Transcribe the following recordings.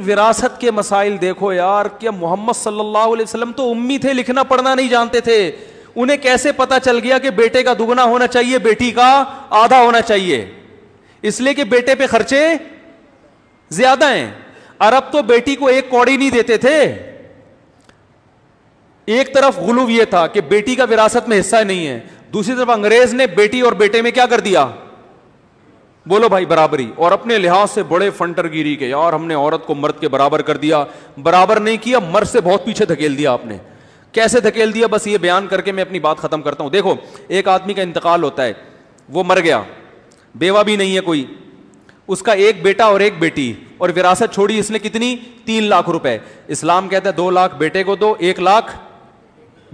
विरासत के मसाइल देखो यार क्या मोहम्मद सल्लल्लाहु अलैहि वसल्लम तो उम्मी थे लिखना पढ़ना नहीं जानते थे उन्हें कैसे पता चल गया कि बेटे का दुगना होना चाहिए बेटी का आधा होना चाहिए इसलिए कि बेटे पे खर्चे ज्यादा हैं अरब तो बेटी को एक कौड़ी नहीं देते थे एक तरफ गुलूब यह था कि बेटी का विरासत में हिस्सा नहीं है दूसरी तरफ अंग्रेज ने बेटी और बेटे में क्या कर दिया बोलो भाई बराबरी और अपने लिहाज से बड़े फंटरगिरी के यार हमने औरत को मर्द के बराबर कर दिया बराबर नहीं किया मर्द से बहुत पीछे धकेल दिया आपने कैसे धकेल दिया बस ये बयान करके मैं अपनी बात खत्म करता हूं देखो एक आदमी का इंतकाल होता है वो मर गया बेवा भी नहीं है कोई उसका एक बेटा और एक बेटी और विरासत छोड़ी इसने कितनी तीन लाख रुपए इस्लाम कहता है दो लाख बेटे को दो एक लाख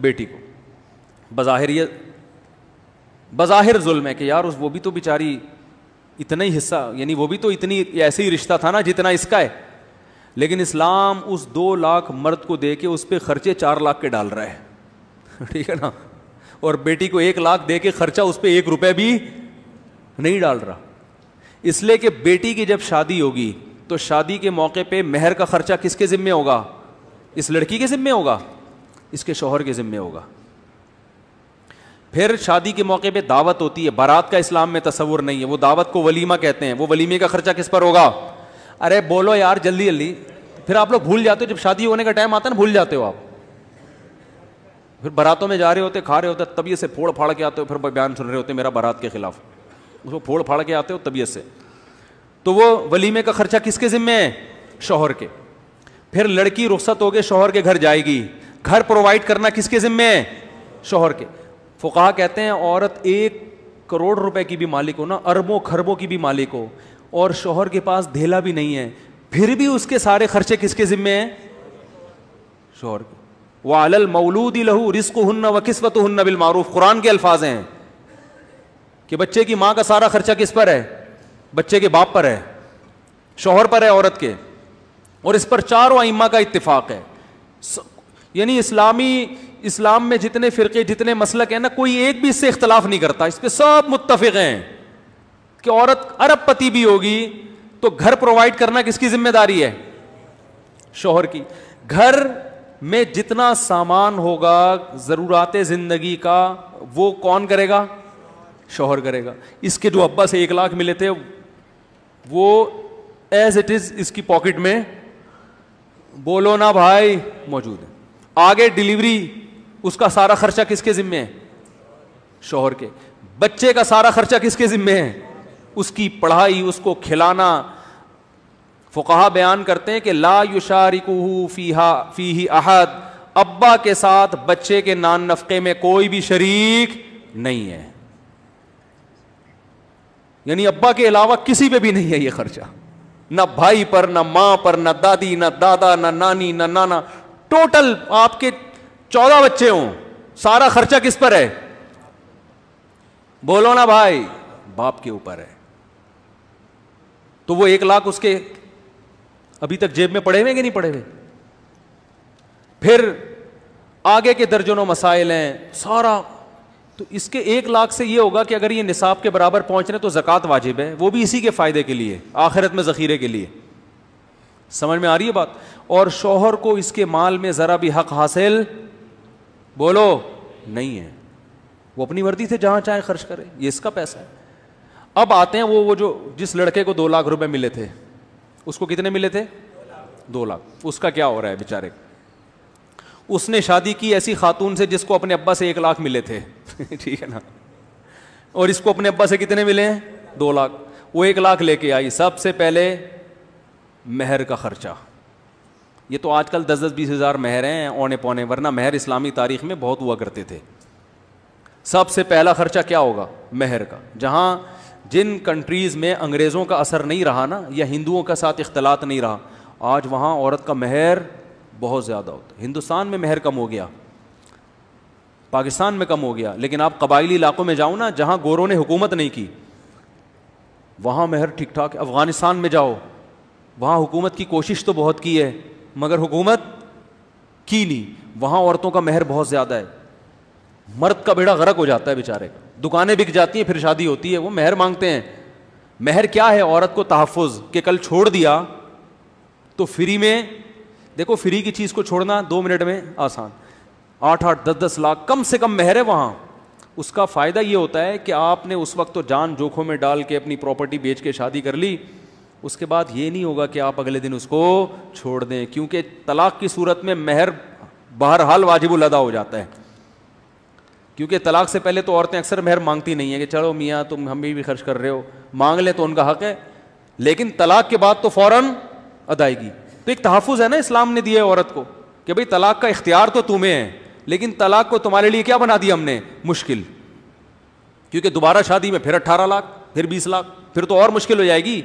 बेटी को बज़ाहिर ये बज़ाहिर जुल्म है कि यार उस वो भी तो बेचारी इतना ही हिस्सा यानी वो भी तो इतनी ऐसे ही रिश्ता था ना जितना इसका है लेकिन इस्लाम उस दो लाख मर्द को दे के उस पर खर्चे चार लाख के डाल रहा है ठीक है ना और बेटी को एक लाख दे के खर्चा उस पर एक रुपये भी नहीं डाल रहा इसलिए कि बेटी की जब शादी होगी तो शादी के मौके पे मेहर का खर्चा किसके ज़िम्मे होगा इस लड़की के ज़िम्मे होगा इसके शोहर के ज़िम्मे होगा फिर शादी के मौके पे दावत होती है बारात का इस्लाम में तस्वुर नहीं है वो दावत को वलीमा कहते हैं वो वलीमे का खर्चा किस पर होगा अरे बोलो यार जल्दी जल्दी फिर आप लोग भूल जाते हो जब शादी होने का टाइम आता है ना भूल जाते हो आप फिर बारातों में जा रहे होते खा रहे होते तबीयत से फोड़ फाड़ के आते हो फिर बयान सुन रहे होते मेरा बारात के खिलाफ उसको फोड़ फाड़ के आते हो तबीयत से तो वो वलीमे का खर्चा किसके जिम्मे है शोहर के फिर लड़की रुख्सत हो गए शोहर के घर जाएगी घर प्रोवाइड करना किसके जिम्मे है शोहर के फ़ुका कहते हैं औरत एक करोड़ रुपए की भी मालिक हो ना अरबों खरबों की भी मालिक हो और शोहर के पास धेला भी नहीं है फिर भी उसके सारे खर्चे किसके जिम्मे हैं शोहर के वालल मौलूदी लहू रिस्क हन्ना व किस्वत हन्ना बिल मारूफ कुरान के अल्फाज हैं कि बच्चे की माँ का सारा खर्चा किस पर है बच्चे के बाप पर है शोहर पर है औरत के और इस पर चारों आइमा का इतफाक़ है यानी इस्लामी इस्लाम में जितने फ़िरके जितने मसलक है ना कोई एक भी इससे इख्तलाफ नहीं करता इस पर सब मुतफ़ हैं कि औरत अरबपति भी होगी तो घर प्रोवाइड करना किसकी जिम्मेदारी है शोहर की घर में जितना सामान होगा ज़रूरत ज़िंदगी का वो कौन करेगा शोहर करेगा इसके जो अब्बा से एक लाख मिले थे वो एज इट इज़ इसकी पॉकेट में बोलो ना भाई मौजूद है आगे डिलीवरी उसका सारा खर्चा किसके जिम्मे है शोहर के बच्चे का सारा खर्चा किसके जिम्मे है उसकी पढ़ाई उसको खिलाना फुकाहा बयान करते हैं कि ला युशारिकू फीहा फीही अहद अब्बा के साथ बच्चे के नान नफके में कोई भी शरीक नहीं है यानी अब्बा के अलावा किसी पे भी नहीं है ये खर्चा ना भाई पर ना माँ पर ना दादी ना दादा ना नानी ना नाना टोटल आपके चौदह बच्चे हों सारा खर्चा किस पर है बोलो ना भाई बाप के ऊपर है तो वो एक लाख उसके अभी तक जेब में पड़े हुए कि नहीं पड़े हुए फिर आगे के दर्जनों मसाइल हैं सारा तो इसके एक लाख से ये होगा कि अगर ये निसाब के बराबर पहुंच रहे तो ज़क़़त वाजिब है वो भी इसी के फ़ायदे के लिए आखिरत में ज़ख़ीरे के लिए समझ में आ रही है बात और शोहर को इसके माल में ज़रा भी हक हासिल बोलो नहीं है वो अपनी मर्जी से जहाँ चाहे खर्च करे ये इसका पैसा है अब आते हैं वो वो जो जिस लड़के को दो लाख रुपए मिले थे उसको कितने मिले थे दो लाख उसका क्या हो रहा है बेचारे उसने शादी की ऐसी खातून से जिसको अपने अब्बा से एक लाख मिले थे ठीक है ना और इसको अपने अब्बा से कितने मिले हैं दो लाख वो एक लाख लेके आई सबसे पहले मेहर का खर्चा ये तो आजकल दस दस बीस हज़ार महर हैं औने पौने वरना महर इस्लामी तारीख में बहुत हुआ करते थे सबसे पहला खर्चा क्या होगा महर का जहाँ जिन कंट्रीज़ में अंग्रेज़ों का असर नहीं रहा ना या हिंदुओं का साथ इख्तलात नहीं रहा आज वहाँ औरत का महर बहुत ज़्यादा होता है हिंदुस्तान में महर कम हो गया पाकिस्तान में कम हो गया लेकिन आप कबायली इलाकों में जाओ ना जहाँ गोरों ने हुकूमत नहीं की वहाँ महर ठीक ठाक अफ़गानिस्तान में जाओ वहाँ हुकूमत की कोशिश तो बहुत की है मगर हुकूमत कीली वहां औरतों का मेहर बहुत ज़्यादा है मर्द का बेड़ा गर्क हो जाता है बेचारे का दुकानें बिक जाती हैं फिर शादी होती है वो मेहर मांगते हैं मेहर क्या है औरत को तहफ़ के कल छोड़ दिया तो फ्री में देखो फ्री की चीज़ को छोड़ना दो मिनट में आसान आठ आठ दस दस लाख कम से कम मेहर है वहां उसका फ़ायदा यह होता है कि आपने उस वक्त तो जान जोखों में डाल के अपनी प्रॉपर्टी बेच के शादी कर ली उसके बाद ये नहीं होगा कि आप अगले दिन उसको छोड़ दें क्योंकि तलाक की सूरत में महर बहरहाल वाजिबुल अदा हो जाता है क्योंकि तलाक से पहले तो औरतें अक्सर मेहर मांगती नहीं है कि चलो मियाँ तुम हम भी, खर्च कर रहे हो मांग लें तो उनका हक है लेकिन तलाक के बाद तो फौरन अदायगी तो एक तहफुज है ना इस्लाम ने दिया है औरत को कि भाई तलाक का इख्तियार तो तुम्हें है लेकिन तलाक को तुम्हारे लिए क्या बना दिया हमने मुश्किल क्योंकि दोबारा शादी में फिर अट्ठारह लाख फिर बीस लाख फिर तो और मुश्किल हो जाएगी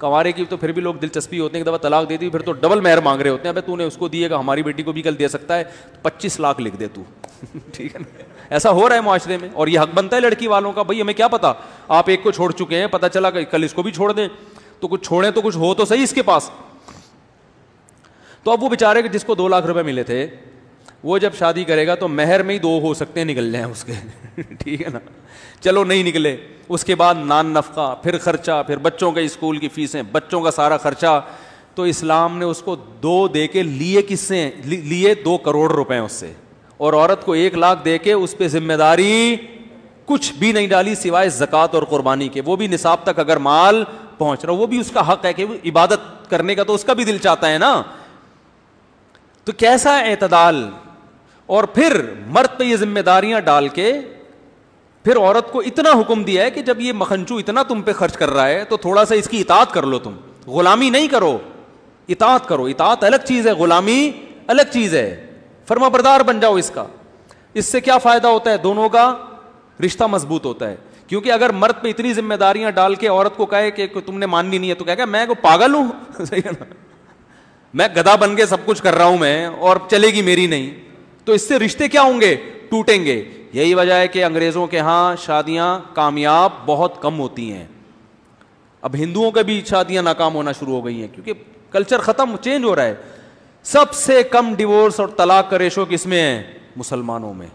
कंवारे की तो फिर भी लोग दिलचस्पी होते हैं एक दफ़ा तलाक दे दी फिर तो डबल मेहर मांग रहे होते हैं अब तूने उसको दिएगा हमारी बेटी को भी कल दे सकता है तो पच्चीस लाख लिख दे तू ठीक है ना ऐसा हो रहा है माशरे में और ये हक बनता है लड़की वालों का भाई हमें क्या पता आप एक को छोड़ चुके हैं पता चला कल इसको भी छोड़ दें तो कुछ छोड़ें तो कुछ हो तो सही इसके पास तो अब वो बेचारे जिसको दो लाख रुपए मिले थे वो जब शादी करेगा तो मेहर में ही दो हो सकते हैं निकल जाए उसके ठीक है ना चलो नहीं निकले उसके बाद नान नफका फिर खर्चा फिर बच्चों के स्कूल की फीसें बच्चों का सारा खर्चा तो इस्लाम ने उसको दो दे के लिए किससे लिए दो करोड़ रुपए उससे और औरत को एक लाख दे के उस पर जिम्मेदारी कुछ भी नहीं डाली सिवाय जक़ात और क़ुरबानी के वो भी निसाब तक अगर माल पहुंच रहा वो भी उसका हक है कि इबादत करने का तो उसका भी दिल चाहता है ना तो कैसा एतदाल और फिर मर्द पे ये जिम्मेदारियां डाल के फिर औरत को इतना हुक्म दिया है कि जब ये मखनचू इतना तुम पे खर्च कर रहा है तो थोड़ा सा इसकी इतात कर लो तुम गुलामी नहीं करो इतात करो इतात अलग चीज है गुलामी अलग चीज है फर्मा बरदार बन जाओ इसका इससे क्या फायदा होता है दोनों का रिश्ता मजबूत होता है क्योंकि अगर मर्द पे इतनी जिम्मेदारियां डाल के औरत को कहे कि तुमने माननी नहीं है तो कह मैं को पागल हूं सही है ना मैं गधा बन के सब कुछ कर रहा हूं मैं और चलेगी मेरी नहीं तो इससे रिश्ते क्या होंगे टूटेंगे यही वजह है कि अंग्रेजों के यहां शादियां कामयाब बहुत कम होती हैं अब हिंदुओं के भी शादियां नाकाम होना शुरू हो गई हैं क्योंकि कल्चर ख़त्म चेंज हो रहा है सबसे कम डिवोर्स और तलाक का रेशो किसमें है मुसलमानों में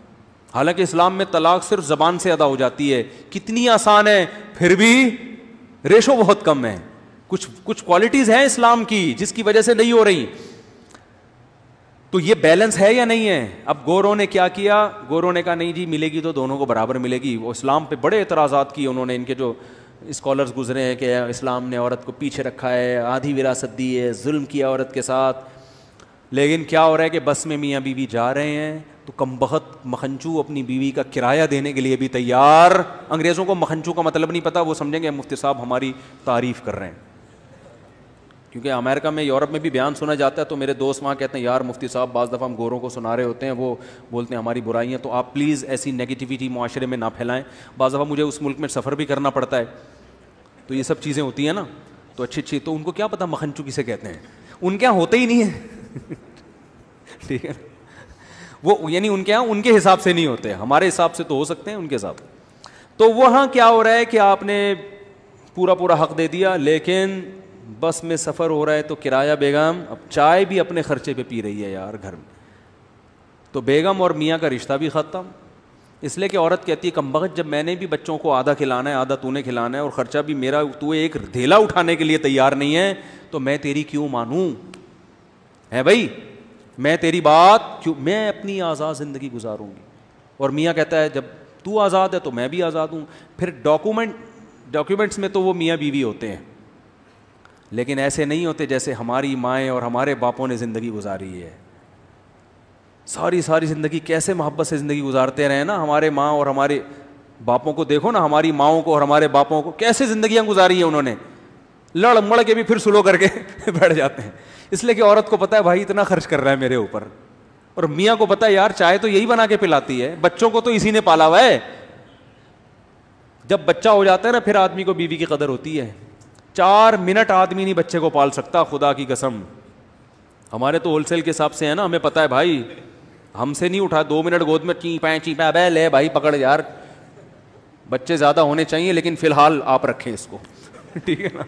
हालांकि इस्लाम में तलाक सिर्फ ज़बान से अदा हो जाती है कितनी आसान है फिर भी रेशो बहुत कम है कुछ कुछ क्वालिटीज़ हैं इस्लाम की जिसकी वजह से नहीं हो रही तो ये बैलेंस है या नहीं है अब गोरों ने क्या किया गोरों ने कहा नहीं जी मिलेगी तो दोनों को बराबर मिलेगी वो इस्लाम पे बड़े एतराजा किए उन्होंने इनके जो स्कॉलर्स गुजरे हैं कि इस्लाम ने औरत को पीछे रखा है आधी विरासत दी है जुल्म किया औरत के साथ लेकिन क्या हो रहा है कि बस में मियाँ बीवी जा रहे हैं तो कम बहत मखनचू अपनी बीवी का किराया देने के लिए भी तैयार अंग्रेज़ों को मखनचू का मतलब नहीं पता वो समझेंगे मुफ्ती साहब हमारी तारीफ़ कर रहे हैं क्योंकि अमेरिका में यूरोप में भी बयान सुना जाता है तो मेरे दोस्त वहाँ कहते हैं यार मुफ्ती साहब बाज़ दफ़ा हम गोरों को सुना रहे होते हैं वो बोलते हैं हमारी बुराई बुराइयाँ तो आप प्लीज़ ऐसी नेगेटिविटी माशरे में ना फैलाएं बज़ दफ़ा मुझे उस मुल्क में सफ़र भी करना पड़ता है तो ये सब चीज़ें होती हैं ना तो अच्छी अच्छी तो उनको क्या पता मखनचू से कहते हैं उनके यहाँ होते ही नहीं है ठीक है वो यानी उनके यहाँ उनके हिसाब से नहीं होते हमारे हिसाब से तो हो सकते हैं उनके हिसाब तो वहाँ क्या हो रहा है कि आपने पूरा पूरा हक दे दिया लेकिन बस में सफ़र हो रहा है तो किराया बेगम अब चाय भी अपने खर्चे पे पी रही है यार घर में तो बेगम और मियाँ का रिश्ता भी ख़त्म इसलिए कि औरत कहती है कम वक्त जब मैंने भी बच्चों को आधा खिलाना है आधा तूने खिलाना है और ख़र्चा भी मेरा तू एक धेला उठाने के लिए तैयार नहीं है तो मैं तेरी क्यों मानूँ है भाई मैं तेरी बात क्यों मैं अपनी आज़ाद ज़िंदगी गुजारूँगी और मियाँ कहता है जब तू आज़ाद है तो मैं भी आज़ाद हूँ फिर डॉक्यूमेंट डॉक्यूमेंट्स में तो वो मियाँ बीवी होते हैं लेकिन ऐसे नहीं होते जैसे हमारी माएँ और हमारे बापों ने ज़िंदगी गुजारी है सारी सारी ज़िंदगी कैसे मोहब्बत से ज़िंदगी गुजारते रहे ना हमारे माँ और हमारे बापों को देखो ना हमारी माओं को और हमारे बापों को कैसे ज़िंदगियाँ गुजारी है उन्होंने लड़ मड़ के भी फिर सुलो करके बैठ जाते हैं इसलिए कि औरत को पता है भाई इतना खर्च कर रहा है मेरे ऊपर और मियाँ को पता है यार चाय तो यही बना के पिलाती है बच्चों को तो इसी ने पाला हुआ है जब बच्चा हो जाता है ना फिर आदमी को बीवी की कदर होती है चार मिनट आदमी नहीं बच्चे को पाल सकता खुदा की कसम हमारे तो होलसेल के हिसाब से है ना हमें पता है भाई हमसे नहीं उठा दो मिनट गोद में चीपा चीपा अबे ले भाई पकड़ यार बच्चे ज़्यादा होने चाहिए लेकिन फिलहाल आप रखें इसको ठीक है ना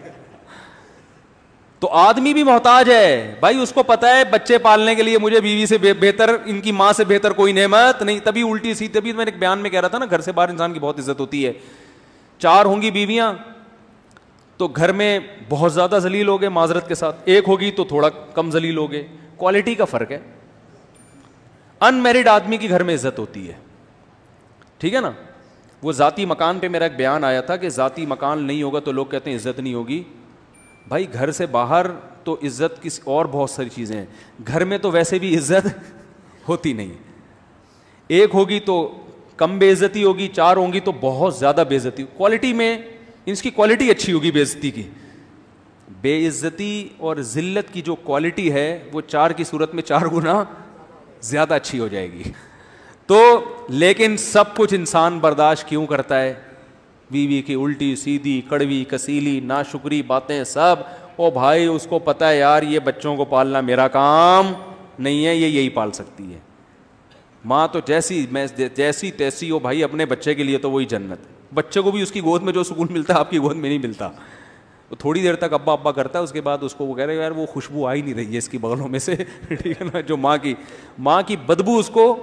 तो आदमी भी मोहताज है भाई उसको पता है बच्चे पालने के लिए मुझे बीवी से बेहतर इनकी माँ से बेहतर कोई नेमत नहीं तभी उल्टी सी तभी तो मैंने एक बयान में कह रहा था ना घर से बाहर इंसान की बहुत इज्जत होती है चार होंगी बीवियां तो घर में बहुत ज़्यादा जलील हो गए माजरत के साथ एक होगी तो थोड़ा कम जलील हो गए क्वालिटी का फ़र्क है अनमेरिड आदमी की घर में इज्जत होती है ठीक है ना वो ज़ाती मकान पे मेरा एक बयान आया था कि ज़ाती मकान नहीं होगा तो लोग कहते हैं इज्जत नहीं होगी भाई घर से बाहर तो इज्जत किसी और बहुत सारी चीज़ें हैं घर में तो वैसे भी इज्जत होती नहीं एक होगी तो कम बेइज्जती होगी चार होंगी तो बहुत ज़्यादा बेइज्जती क्वालिटी में इसकी क्वालिटी अच्छी होगी बेइज्जती की बेइज्जती और ज़िल्लत की जो क्वालिटी है वो चार की सूरत में चार गुना ज़्यादा अच्छी हो जाएगी तो लेकिन सब कुछ इंसान बर्दाश्त क्यों करता है बीवी की उल्टी सीधी कड़वी कसीली नाशुकरी बातें सब ओ भाई उसको पता है यार ये बच्चों को पालना मेरा काम नहीं है ये यही पाल सकती है माँ तो जैसी मैं जैसी तैसी हो भाई अपने बच्चे के लिए तो वही जन्नत है बच्चे को भी उसकी गोद में जो सुकून मिलता है आपकी गोद में नहीं मिलता वो थोड़ी देर तक अब्बा अब्बा करता है उसके बाद उसको वो कह रहे यार वो खुशबू आ ही नहीं रही है इसकी बगलों में से ठीक है ना जो माँ की माँ की बदबू उसको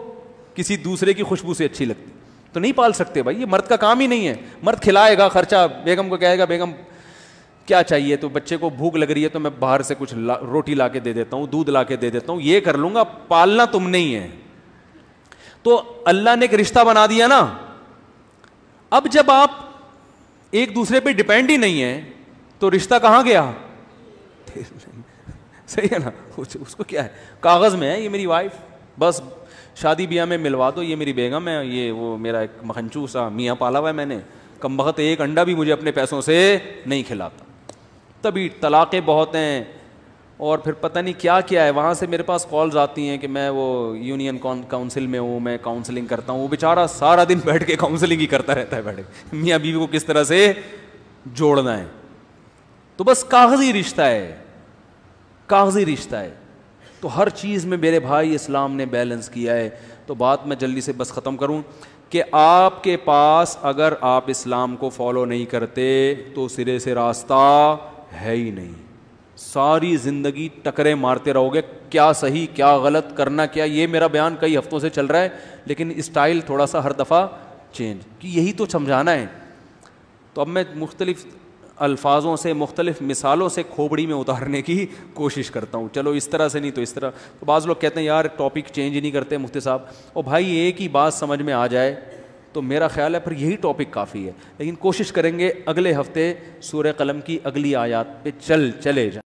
किसी दूसरे की खुशबू से अच्छी लगती तो नहीं पाल सकते भाई ये मर्द का काम ही नहीं है मर्द खिलाएगा खर्चा बेगम को कहेगा बेगम क्या चाहिए तो बच्चे को भूख लग रही है तो मैं बाहर से कुछ ला, रोटी ला के दे देता हूँ दूध ला के दे देता हूँ ये कर लूँगा पालना तुम नहीं है तो अल्लाह ने एक रिश्ता बना दिया ना अब जब आप एक दूसरे पे डिपेंड ही नहीं है तो रिश्ता कहाँ गया सही है ना उसको क्या है कागज़ में है ये मेरी वाइफ बस शादी ब्याह में मिलवा दो ये मेरी बेगम है ये वो मेरा एक मखनचू सा मियाँ पाला हुआ है मैंने कम बहुत एक अंडा भी मुझे अपने पैसों से नहीं खिलाता तभी तलाक़ें बहुत हैं और फिर पता नहीं क्या क्या है वहाँ से मेरे पास कॉल्स आती हैं कि मैं वो यूनियन काउंसिल में हूँ मैं काउंसलिंग करता हूँ वो बेचारा सारा दिन बैठ के काउंसलिंग ही करता रहता है बैठे मियाँ बीवी को किस तरह से जोड़ना है तो बस कागजी रिश्ता है कागजी रिश्ता है तो हर चीज़ में मेरे भाई इस्लाम ने बैलेंस किया है तो बात मैं जल्दी से बस ख़त्म करूँ कि आपके पास अगर आप इस्लाम को फॉलो नहीं करते तो सिरे से रास्ता है ही नहीं सारी ज़िंदगी टकरे मारते रहोगे क्या सही क्या गलत करना क्या ये मेरा बयान कई हफ्तों से चल रहा है लेकिन स्टाइल थोड़ा सा हर दफ़ा चेंज कि यही तो समझाना है तो अब मैं मुख्तलिफ अल्फाजों से मुख्तलिफ मिसालों से खोपड़ी में उतारने की कोशिश करता हूँ चलो इस तरह से नहीं तो इस तरह तो बाज़ लोग कहते हैं यार टॉपिक चेंज ही नहीं करते मुफ्ती साहब और भाई एक ही बात समझ में आ जाए तो मेरा ख्याल है फिर यही टॉपिक काफ़ी है लेकिन कोशिश करेंगे अगले हफ्ते सूर्य कलम की अगली आयात पे चल चले जाए